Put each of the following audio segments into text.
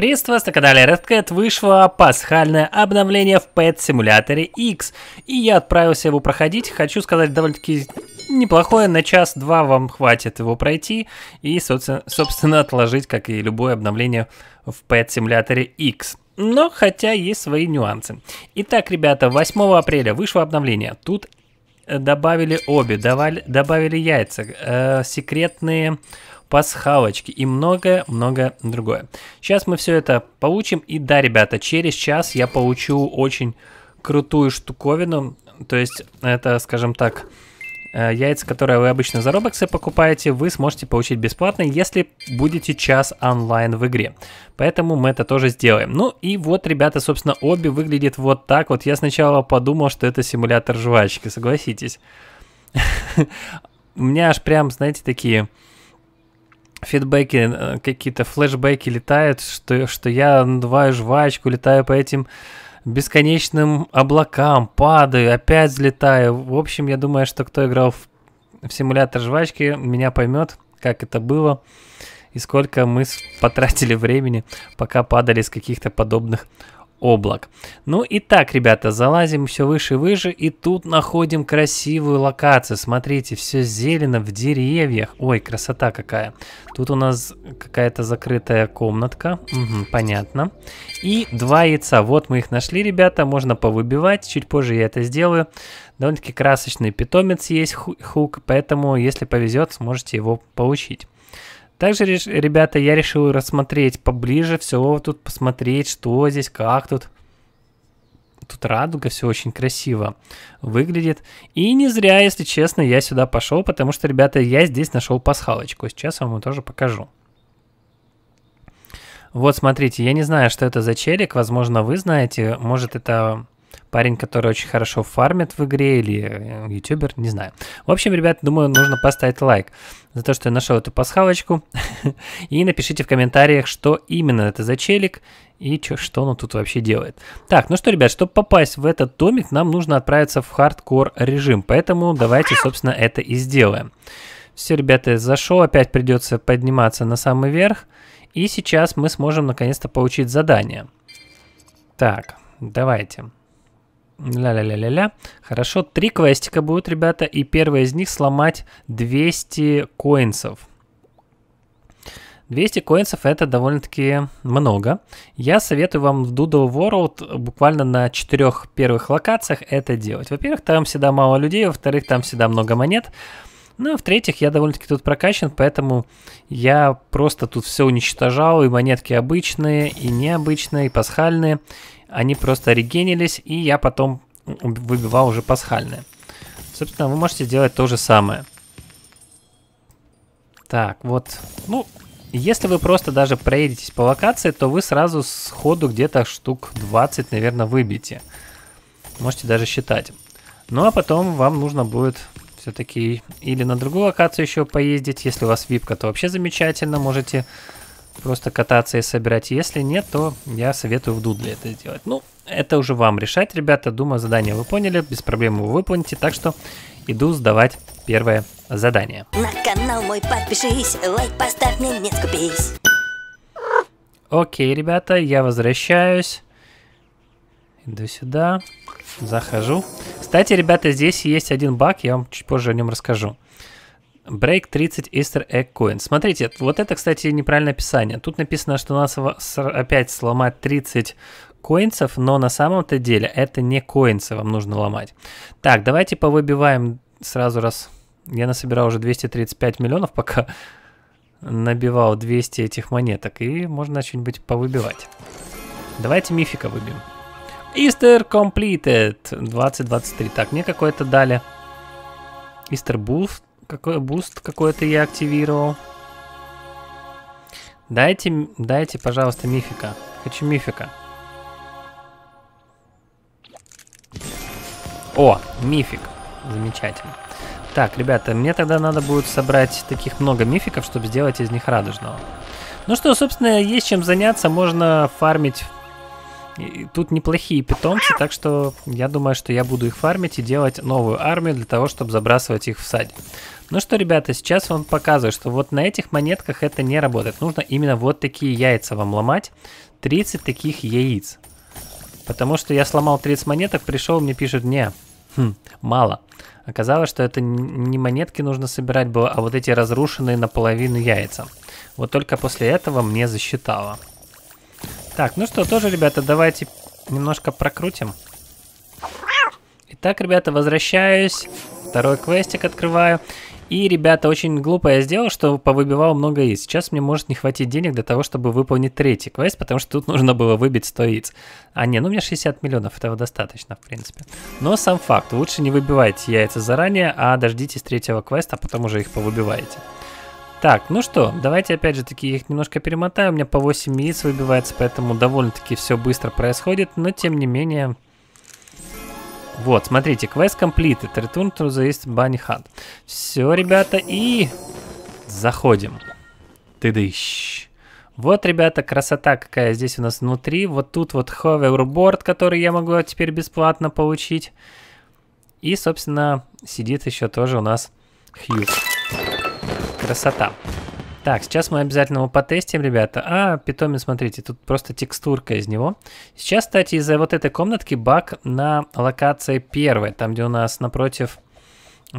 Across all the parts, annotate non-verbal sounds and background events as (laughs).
Приветствую вас на канале RedCat. Вышло пасхальное обновление в Pet Simulator X. И я отправился его проходить. Хочу сказать, довольно-таки неплохое. На час-два вам хватит его пройти. И, собственно, отложить, как и любое обновление в Pet Simulator X. Но хотя есть свои нюансы. Итак, ребята, 8 апреля вышло обновление. Тут э, добавили обе, давали добавили яйца, э, секретные пасхалочки и многое-многое другое. Сейчас мы все это получим. И да, ребята, через час я получу очень крутую штуковину. То есть это, скажем так, э, яйца, которые вы обычно за робоксы покупаете, вы сможете получить бесплатно, если будете час онлайн в игре. Поэтому мы это тоже сделаем. Ну и вот, ребята, собственно, обе выглядит вот так. Вот я сначала подумал, что это симулятор жвачки, согласитесь. (laughs) У меня аж прям, знаете, такие фидбэки, э, какие-то флешбеки летают, что, что я надуваю жвачку, летаю по этим бесконечным облакам, падаю, опять взлетаю. В общем, я думаю, что кто играл в, в симулятор жвачки, меня поймет, как это было и сколько мы потратили времени, пока падали с каких-то подобных облак. Ну и так, ребята, залазим все выше и выше, и тут находим красивую локацию. Смотрите, все зелено в деревьях. Ой, красота какая. Тут у нас какая-то закрытая комнатка. Угу, понятно. И два яйца. Вот мы их нашли, ребята. Можно повыбивать. Чуть позже я это сделаю. Довольно-таки красочный питомец есть, хук, поэтому, если повезет, сможете его получить. Также, ребята, я решил рассмотреть поближе все тут, посмотреть, что здесь, как тут. Тут радуга, все очень красиво выглядит. И не зря, если честно, я сюда пошел, потому что, ребята, я здесь нашел пасхалочку. Сейчас вам ее тоже покажу. Вот, смотрите, я не знаю, что это за челик, возможно, вы знаете, может, это парень, который очень хорошо фармит в игре, или э, ютубер, не знаю. В общем, ребят, думаю, нужно поставить лайк за то, что я нашел эту пасхалочку. (laughs) и напишите в комментариях, что именно это за челик и чё, что он тут вообще делает. Так, ну что, ребят, чтобы попасть в этот домик, нам нужно отправиться в хардкор режим. Поэтому давайте, собственно, это и сделаем. Все, ребята, зашел, опять придется подниматься на самый верх. И сейчас мы сможем наконец-то получить задание. Так, давайте. Давайте. Ля-ля-ля-ля-ля. Хорошо, три квестика будут, ребята, и первое из них сломать 200 коинсов. 200 коинсов это довольно-таки много. Я советую вам в Doodle World буквально на четырех первых локациях это делать. Во-первых, там всегда мало людей, во-вторых, там всегда много монет. Ну, а в-третьих, я довольно-таки тут прокачан, поэтому я просто тут все уничтожал, и монетки обычные, и необычные, и пасхальные. Они просто регенились, и я потом выбивал уже пасхальные. Собственно, вы можете делать то же самое. Так, вот. Ну, если вы просто даже проедетесь по локации, то вы сразу сходу где-то штук 20, наверное, выбьете. Можете даже считать. Ну а потом вам нужно будет все-таки или на другую локацию еще поездить. Если у вас випка, то вообще замечательно, можете просто кататься и собирать. Если нет, то я советую в дудле это сделать. Ну, это уже вам решать, ребята. Думаю, задание вы поняли, без проблем его выполните. Так что иду сдавать первое задание. На канал мой подпишись, лайк поставь, мне не скупись. Окей, ребята, я возвращаюсь. Иду сюда, захожу. Кстати, ребята, здесь есть один баг, я вам чуть позже о нем расскажу. Break 30 Easter Egg Coin. Смотрите, вот это, кстати, неправильное описание. Тут написано, что нас опять сломать 30 коинцев, но на самом-то деле это не коинцы вам нужно ломать. Так, давайте повыбиваем сразу раз. Я насобирал уже 235 миллионов, пока набивал 200 этих монеток. И можно что-нибудь повыбивать. Давайте мифика выбьем. Easter completed 2023. Так, мне какое то дали. Easter boost. Какой буст какой-то я активировал. Дайте, дайте, пожалуйста, мифика. Хочу мифика. О, мифик. Замечательно. Так, ребята, мне тогда надо будет собрать таких много мификов, чтобы сделать из них радужного. Ну что, собственно, есть чем заняться. Можно фармить и тут неплохие питомцы, так что я думаю, что я буду их фармить и делать новую армию для того, чтобы забрасывать их в садик. Ну что, ребята, сейчас вам показываю, что вот на этих монетках это не работает. Нужно именно вот такие яйца вам ломать. 30 таких яиц. Потому что я сломал 30 монеток, пришел, мне пишут, не, хм, мало. Оказалось, что это не монетки нужно собирать было, а вот эти разрушенные наполовину яйца. Вот только после этого мне засчитало. Так, ну что, тоже, ребята, давайте немножко прокрутим. Итак, ребята, возвращаюсь. Второй квестик открываю. И, ребята, очень глупо я сделал, что повыбивал много яиц. Сейчас мне может не хватить денег для того, чтобы выполнить третий квест, потому что тут нужно было выбить 100 яиц. А, не, ну у меня 60 миллионов, этого достаточно, в принципе. Но сам факт, лучше не выбивайте яйца заранее, а дождитесь третьего квеста, а потом уже их повыбиваете. Так, ну что, давайте опять же таки их немножко перемотаю. У меня по 8 яиц выбивается, поэтому довольно-таки все быстро происходит. Но тем не менее... Вот, смотрите, квест completed. Return to the East Bunny Hunt. Все, ребята, и... Заходим. Ты дыщ. Вот, ребята, красота какая здесь у нас внутри. Вот тут вот ховерборд, который я могу теперь бесплатно получить. И, собственно, сидит еще тоже у нас Хьюз. Красота. Так, сейчас мы обязательно его потестим, ребята. А, питомец, смотрите, тут просто текстурка из него. Сейчас, кстати, из-за вот этой комнатки баг на локации первой, там, где у нас напротив,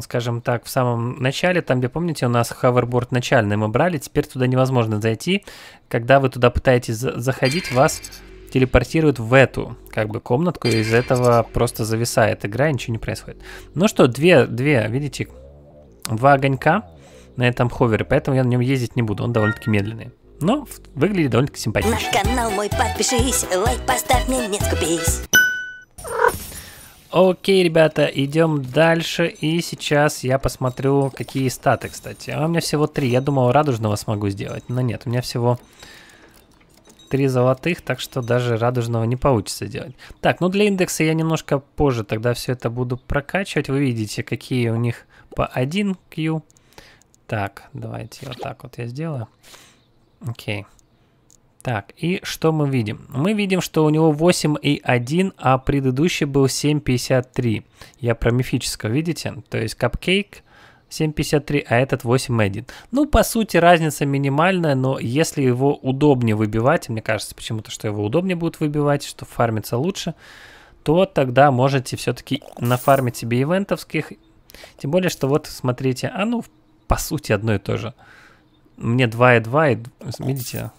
скажем так, в самом начале, там, где, помните, у нас ховерборд начальный мы брали, теперь туда невозможно зайти. Когда вы туда пытаетесь заходить, вас телепортируют в эту, как бы, комнатку, и из этого просто зависает игра, и ничего не происходит. Ну что, две, две, видите, два огонька на этом ховере, поэтому я на нем ездить не буду, он довольно-таки медленный. Но выглядит довольно-таки симпатично. На канал мой подпишись, лайк поставь мне, не скупись. Окей, ребята, идем дальше. И сейчас я посмотрю, какие статы, кстати. А у меня всего три. Я думал, радужного смогу сделать, но нет, у меня всего три золотых, так что даже радужного не получится делать. Так, ну для индекса я немножко позже тогда все это буду прокачивать. Вы видите, какие у них по 1Q, так, давайте вот так вот я сделаю. Окей. Так, и что мы видим? Мы видим, что у него 8,1, а предыдущий был 7,53. Я про мифического, видите? То есть капкейк 7,53, а этот 8,1. Ну, по сути, разница минимальная, но если его удобнее выбивать, мне кажется почему-то, что его удобнее будет выбивать, что фармится лучше, то тогда можете все-таки нафармить себе ивентовских. Тем более, что вот, смотрите, а ну, по сути одно и то же. Мне 2 и 2, и, видите,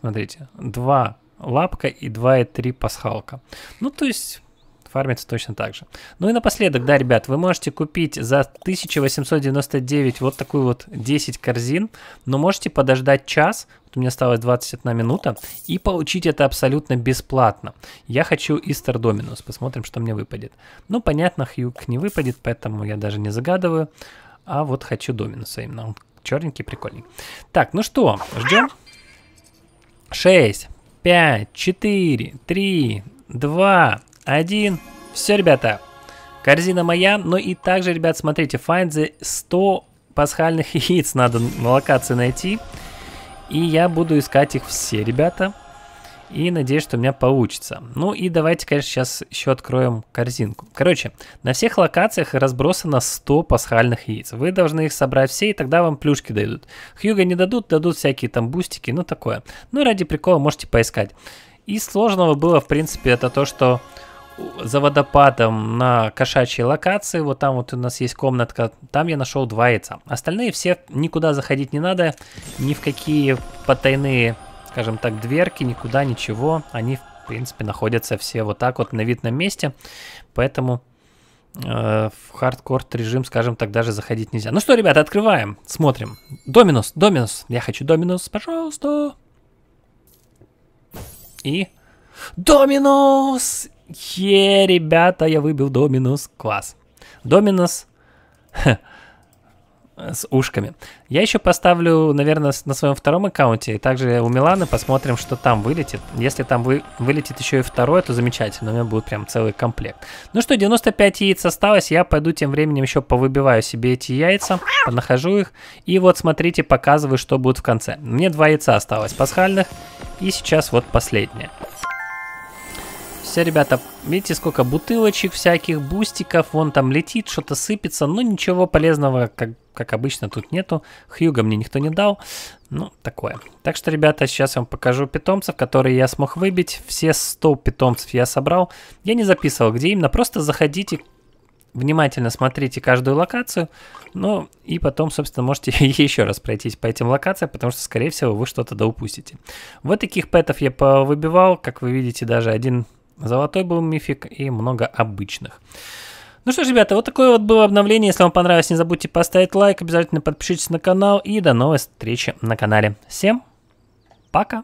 смотрите, 2 лапка и 2 и 3 пасхалка. Ну, то есть фармится точно так же. Ну и напоследок, да, ребят, вы можете купить за 1899 вот такую вот 10 корзин, но можете подождать час, вот у меня осталось 21 минута, и получить это абсолютно бесплатно. Я хочу Истер Доминус, посмотрим, что мне выпадет. Ну, понятно, Хьюк не выпадет, поэтому я даже не загадываю. А вот хочу доминуса именно. Он черненький, прикольный. Так, ну что, ждем. 6, 5, 4, 3, 2, 1. Все, ребята, корзина моя. Ну и также, ребят, смотрите, find the 100 пасхальных (laughs) яиц надо на локации найти. И я буду искать их все, ребята. Ребята. И надеюсь, что у меня получится. Ну и давайте, конечно, сейчас еще откроем корзинку. Короче, на всех локациях разбросано 100 пасхальных яиц. Вы должны их собрать все, и тогда вам плюшки дойдут. Хьюга не дадут, дадут всякие там бустики, ну такое. Ну ради прикола можете поискать. И сложного было, в принципе, это то, что за водопадом на кошачьей локации, вот там вот у нас есть комнатка, там я нашел два яйца. Остальные все никуда заходить не надо, ни в какие потайные скажем так, дверки, никуда ничего. Они, в принципе, находятся все вот так вот на видном месте. Поэтому э, в хардкор режим, скажем так, даже заходить нельзя. Ну что, ребята, открываем, смотрим. Доминус, Доминус, я хочу Доминус, пожалуйста. И... Доминус! Е, ребята, я выбил Доминус. Класс. Доминус. Э, с ушками. Я еще поставлю, наверное, на своем втором аккаунте, и также у Миланы посмотрим, что там вылетит. Если там вы, вылетит еще и второе, то замечательно, у меня будет прям целый комплект. Ну что, 95 яиц осталось, я пойду тем временем еще повыбиваю себе эти яйца, нахожу их, и вот смотрите, показываю, что будет в конце. Мне два яйца осталось пасхальных, и сейчас вот последнее. Все, ребята, видите, сколько бутылочек всяких, бустиков, вон там летит, что-то сыпется, но ну ничего полезного, как как обычно, тут нету. Хьюга мне никто не дал. Ну, такое. Так что, ребята, сейчас я вам покажу питомцев, которые я смог выбить. Все 100 питомцев я собрал. Я не записывал, где именно. Просто заходите, внимательно смотрите каждую локацию. Ну, и потом, собственно, можете (laughs) еще раз пройтись по этим локациям, потому что, скорее всего, вы что-то доупустите. Вот таких пэтов я повыбивал. Как вы видите, даже один золотой был мифик и много обычных. Ну что ж, ребята, вот такое вот было обновление. Если вам понравилось, не забудьте поставить лайк, обязательно подпишитесь на канал и до новой встречи на канале. Всем пока!